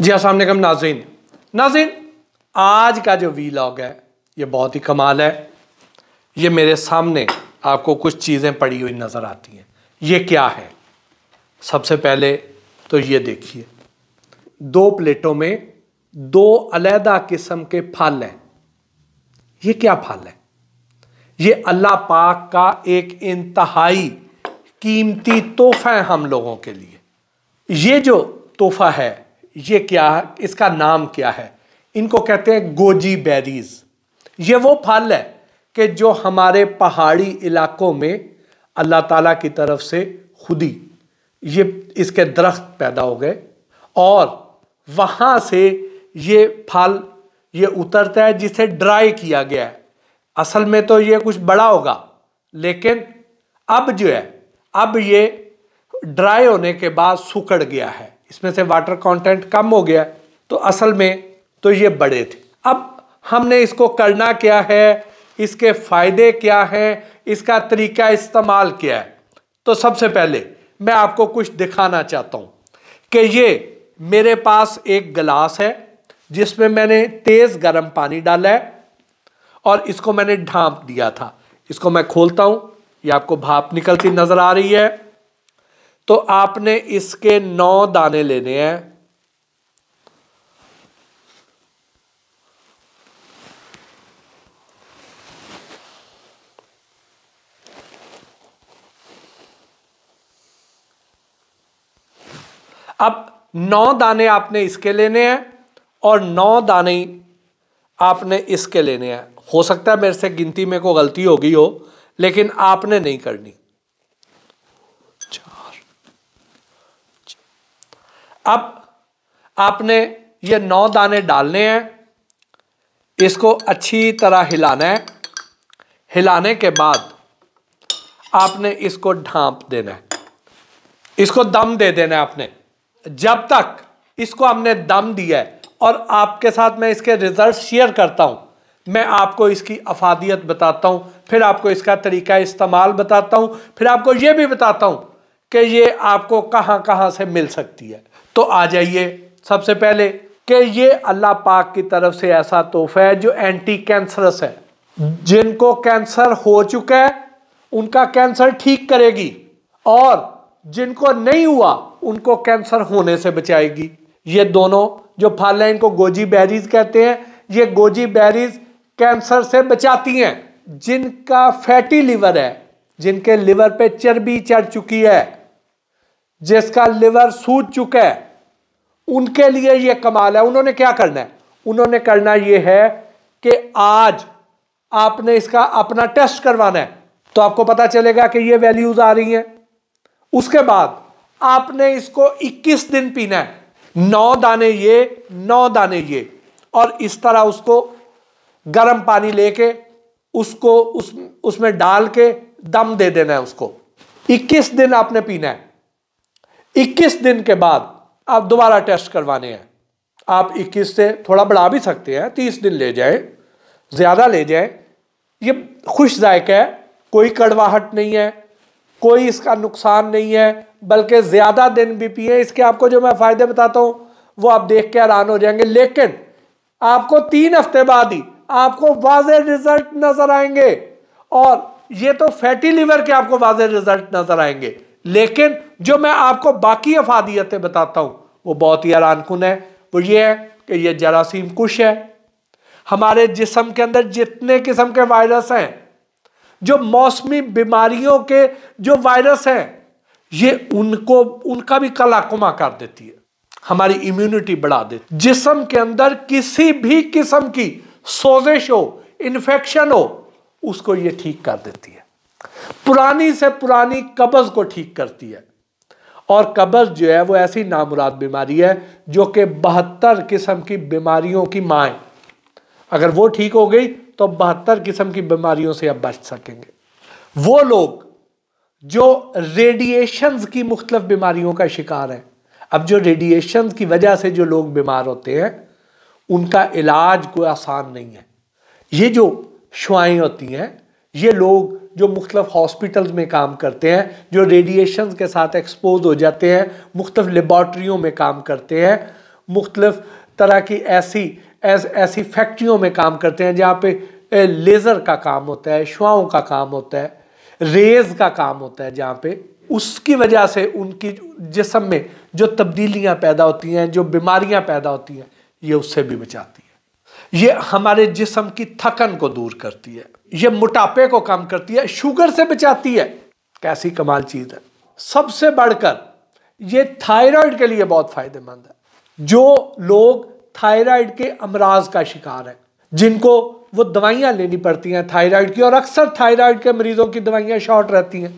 जी असल हाँ, नाजीन नाजीन आज का जो वीलॉग है ये बहुत ही कमाल है ये मेरे सामने आपको कुछ चीज़ें पड़ी हुई नज़र आती हैं ये क्या है सबसे पहले तो ये देखिए दो प्लेटों में दो अलहदा किस्म के फल हैं ये क्या फल है ये अल्लाह पाक का एक इंतहाई कीमती तोहफ़ा है हम लोगों के लिए ये जो तोहफ़ा है ये क्या है इसका नाम क्या है इनको कहते हैं गोजी बेरीज ये वो फल है कि जो हमारे पहाड़ी इलाकों में अल्लाह ताला की तरफ से खुदी ये इसके दरख्त पैदा हो गए और वहाँ से ये फल ये उतरता है जिसे ड्राई किया गया है असल में तो ये कुछ बड़ा होगा लेकिन अब जो है अब ये ड्राई होने के बाद सुकड़ गया है इसमें से वाटर कंटेंट कम हो गया तो असल में तो ये बड़े थे अब हमने इसको करना क्या है इसके फ़ायदे क्या हैं इसका तरीका इस्तेमाल क्या है तो सबसे पहले मैं आपको कुछ दिखाना चाहता हूँ कि ये मेरे पास एक गिलास है जिसमें मैंने तेज़ गर्म पानी डाला है और इसको मैंने ढांप दिया था इसको मैं खोलता हूँ ये आपको भाप निकलती नज़र आ रही है तो आपने इसके नौ दाने लेने हैं अब नौ दाने आपने इसके लेने हैं और नौ दाने आपने इसके लेने हैं हो सकता है मेरे से गिनती में को गलती हो गई हो लेकिन आपने नहीं करनी अब आपने ये नौ दाने डालने हैं इसको अच्छी तरह हिलाना है हिलाने के बाद आपने इसको ढांप देना है इसको दम दे देना है आपने जब तक इसको हमने दम दिया है और आपके साथ मैं इसके रिजल्ट शेयर करता हूँ मैं आपको इसकी अफादियत बताता हूँ फिर आपको इसका तरीका इस्तेमाल बताता हूँ फिर आपको ये भी बताता हूँ कि ये आपको कहाँ कहाँ से मिल सकती है तो आ जाइए सबसे पहले कि ये अल्लाह पाक की तरफ से ऐसा तोहफा है जो एंटी कैंसरस है जिनको कैंसर हो चुका है उनका कैंसर ठीक करेगी और जिनको नहीं हुआ उनको कैंसर होने से बचाएगी ये दोनों जो फल हैं इनको गोजी बैरीज कहते हैं ये गोजी बैरीज कैंसर से बचाती हैं जिनका फैटी लिवर है जिनके लिवर पे चर्बी चढ़ चुकी है जिसका लिवर सूज चुका है उनके लिए ये कमाल है उन्होंने क्या करना है उन्होंने करना ये है कि आज आपने इसका अपना टेस्ट करवाना है तो आपको पता चलेगा कि ये वैल्यूज आ रही हैं उसके बाद आपने इसको 21 दिन पीना है नौ दाने ये नौ दाने ये और इस तरह उसको गर्म पानी लेके उसको उस उसमें डाल के दम दे देना है उसको 21 दिन आपने पीना है 21 दिन के बाद आप दोबारा टेस्ट करवाने हैं आप 21 से थोड़ा बढ़ा भी सकते हैं 30 दिन ले जाएं ज़्यादा ले जाएं ये खुश जायक है कोई कड़वाहट नहीं है कोई इसका नुकसान नहीं है बल्कि ज़्यादा दिन भी पिए इसके आपको जो मैं फ़ायदे बताता हूँ वो आप देख के हैरान हो जाएंगे लेकिन आपको तीन हफ्ते बाद ही आपको वाज रिजल्ट नज़र आएंगे और ये तो फैटी लीवर के आपको वाज रिजल्ट नज़र आएंगे लेकिन जो मैं आपको बाकी अफादियतें बताता हूँ वो बहुत ही हैरान है वो ये है कि ये जरासीम कुश है हमारे जिसम के अंदर जितने किस्म के वायरस हैं जो मौसमी बीमारियों के जो वायरस हैं ये उनको उनका भी कलाकुमा कर देती है हमारी इम्यूनिटी बढ़ा देती जिसम के अंदर किसी भी किस्म की सोजिश हो इन्फेक्शन हो उसको ये ठीक कर देती है पुरानी से पुरानी कब्ज़ को ठीक करती है और कब्ज़ जो है वो ऐसी नामुराद बीमारी है जो कि बहत्तर किस्म की बीमारियों की माँ है अगर वो ठीक हो गई तो बहत्तर किस्म की बीमारियों से आप बच सकेंगे वो लोग जो रेडिएशंस की मुख्तफ बीमारियों का शिकार है अब जो रेडिएशंस की वजह से जो लोग बीमार होते हैं उनका इलाज कोई आसान नहीं है ये जो शुआएँ होती हैं ये लोग जो मुख्तफ हॉस्पिटल्स में काम करते हैं जो रेडिएशन के साथ एक्सपोज हो जाते हैं मुख्तफ लेबॉर्ट्रियों में काम करते हैं मुख्तफ तरह की ऐसी ऐस, ऐसी फैक्ट्रियों में काम करते हैं जहाँ पे लेज़र का काम होता है शुआओं का काम होता है रेज का काम होता है जहाँ पे उसकी वजह से उनकी जिसम में जो तब्दीलियाँ पैदा होती हैं जो बीमारियाँ पैदा होती हैं ये उससे भी बचाती हैं ये हमारे जिसम की थकन को दूर करती है ये मोटापे को कम करती है शुगर से बचाती है कैसी कमाल चीज़ है सबसे बढ़कर ये थायराइड के लिए बहुत फ़ायदेमंद है जो लोग थायराइड के अमराज का शिकार है जिनको वो दवाइयां लेनी पड़ती हैं थायराइड की और अक्सर थायराइड के मरीजों की दवाइयां शॉर्ट रहती हैं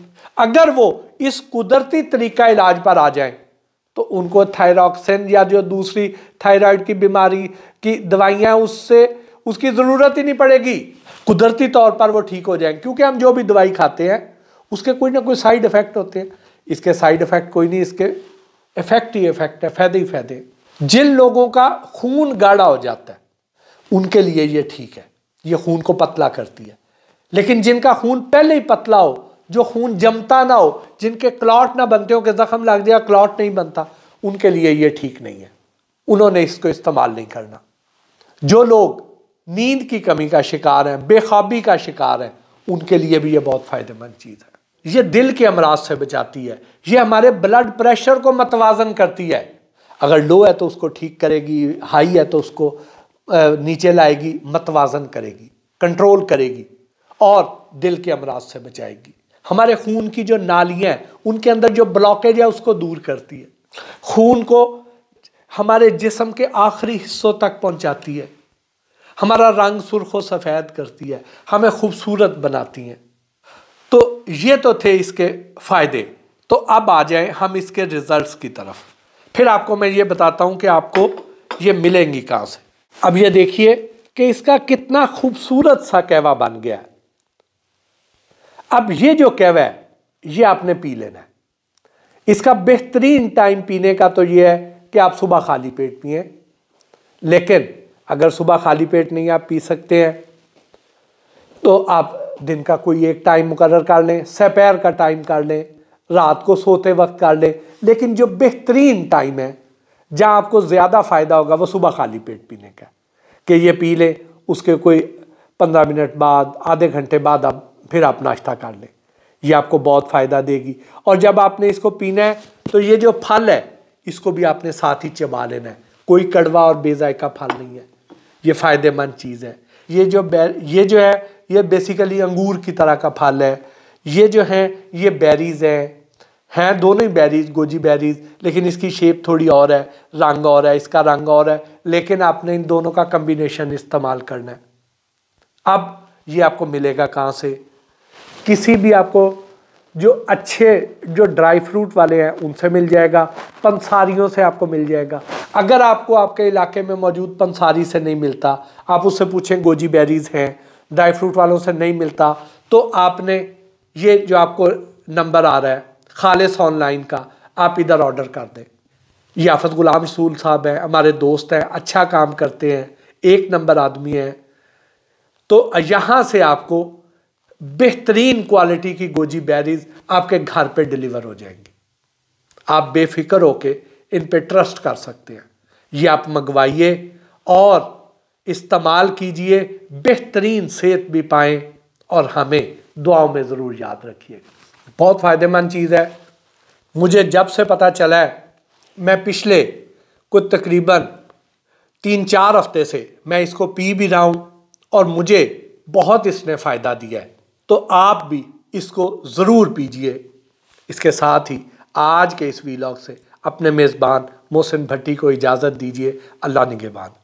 अगर वो इस कुदरती तरीका इलाज पर आ जाएं तो उनको थायरॉक्सिन या जो दूसरी थायराइड की बीमारी की दवाइयाँ उससे उसकी ज़रूरत ही नहीं पड़ेगी कुदरती तौर पर वो ठीक हो जाएंगे क्योंकि हम जो भी दवाई खाते हैं उसके कोई ना कोई साइड इफ़ेक्ट होते हैं इसके साइड इफ़ेक्ट कोई नहीं इसके इफ़ेक्ट ही इफ़ेक्ट है फ़ायदे ही फ़ायदे जिन लोगों का खून गाढ़ा हो जाता है उनके लिए ये ठीक है ये खून को पतला करती है लेकिन जिनका खून पहले ही पतला हो जो खून जमता ना हो जिनके क्लॉट ना बनते हो कि जख्म लग गया क्लॉट नहीं बनता उनके लिए ये ठीक नहीं है उन्होंने इसको इस्तेमाल नहीं करना जो लोग नींद की कमी का शिकार हैं बेखाबी का शिकार हैं उनके लिए भी ये बहुत फ़ायदेमंद चीज़ है ये दिल के अमराज से बचाती है ये हमारे ब्लड प्रेशर को मतवाजन करती है अगर लो है तो उसको ठीक करेगी हाई है तो उसको नीचे लाएगी मतवाजन करेगी कंट्रोल करेगी और दिल के अमराज से बचाएगी हमारे खून की जो नालियाँ हैं उनके अंदर जो ब्लॉकेज है उसको दूर करती है खून को हमारे जिसम के आखिरी हिस्सों तक पहुंचाती है हमारा रंग सुर्ख व सफ़ेद करती है हमें खूबसूरत बनाती हैं तो ये तो थे इसके फ़ायदे तो अब आ जाए हम इसके रिज़ल्ट की तरफ फिर आपको मैं ये बताता हूँ कि आपको ये मिलेंगी कहाँ से अब ये देखिए कि इसका कितना खूबसूरत सा कहवा बन गया है अब ये जो कहवा है ये आपने पी लेना है इसका बेहतरीन टाइम पीने का तो ये है कि आप सुबह खाली पेट पिए लेकिन अगर सुबह खाली पेट नहीं आप पी सकते हैं तो आप दिन का कोई एक टाइम मुकर कर लें सपैर का टाइम कर लें रात को सोते वक्त कर लें लेकिन जो बेहतरीन टाइम है जहाँ आपको ज़्यादा फ़ायदा होगा वो सुबह खाली पेट पीने का कि ये पी लें उसके कोई पंद्रह मिनट बाद आधे घंटे बाद आप फिर आप नाश्ता कर लें ये आपको बहुत फ़ायदा देगी और जब आपने इसको पीना है तो ये जो फल है इसको भी आपने साथ ही चबा लेना है कोई कड़वा और बेजायका फल नहीं है ये फ़ायदेमंद चीज़ है ये जो ये जो है ये बेसिकली अंगूर की तरह का फल है ये जो है ये बेरीज़ हैं हैं दोनों ही बेरीज गोजी बेरीज लेकिन इसकी शेप थोड़ी और है रंग और है इसका रंग और है लेकिन आपने इन दोनों का कम्बिनेशन इस्तेमाल करना है अब ये आपको मिलेगा कहाँ से किसी भी आपको जो अच्छे जो ड्राई फ्रूट वाले हैं उनसे मिल जाएगा पंसारियों से आपको मिल जाएगा अगर आपको आपके इलाके में मौजूद पंसारी से नहीं मिलता आप उससे पूछें गोजी बेरीज हैं ड्राई फ्रूट वालों से नहीं मिलता तो आपने ये जो आपको नंबर आ रहा है खालिश ऑनलाइन का आप इधर ऑर्डर कर दें याफत गुलाम रसूल साहब हैं हमारे दोस्त हैं अच्छा काम करते हैं एक नंबर आदमी हैं तो यहाँ से आपको बेहतरीन क्वालिटी की गोजी बैरीज़ आपके घर पे डिलीवर हो जाएंगी आप बेफिक्र होके इन पे ट्रस्ट कर सकते हैं ये आप मंगवाइए और इस्तेमाल कीजिए बेहतरीन सेहत भी पाएँ और हमें दुआओं में ज़रूर याद रखिए बहुत फ़ायदेमंद चीज़ है मुझे जब से पता चला है मैं पिछले कुछ तकरीबन तीन चार हफ्ते से मैं इसको पी भी रहा हूँ और मुझे बहुत इसने फ़ायदा दिया है तो आप भी इसको ज़रूर पीजिए इसके साथ ही आज के इस वीलॉग से अपने मेज़बान मोहसिन भट्टी को इजाज़त दीजिए अल्लाह निगेबान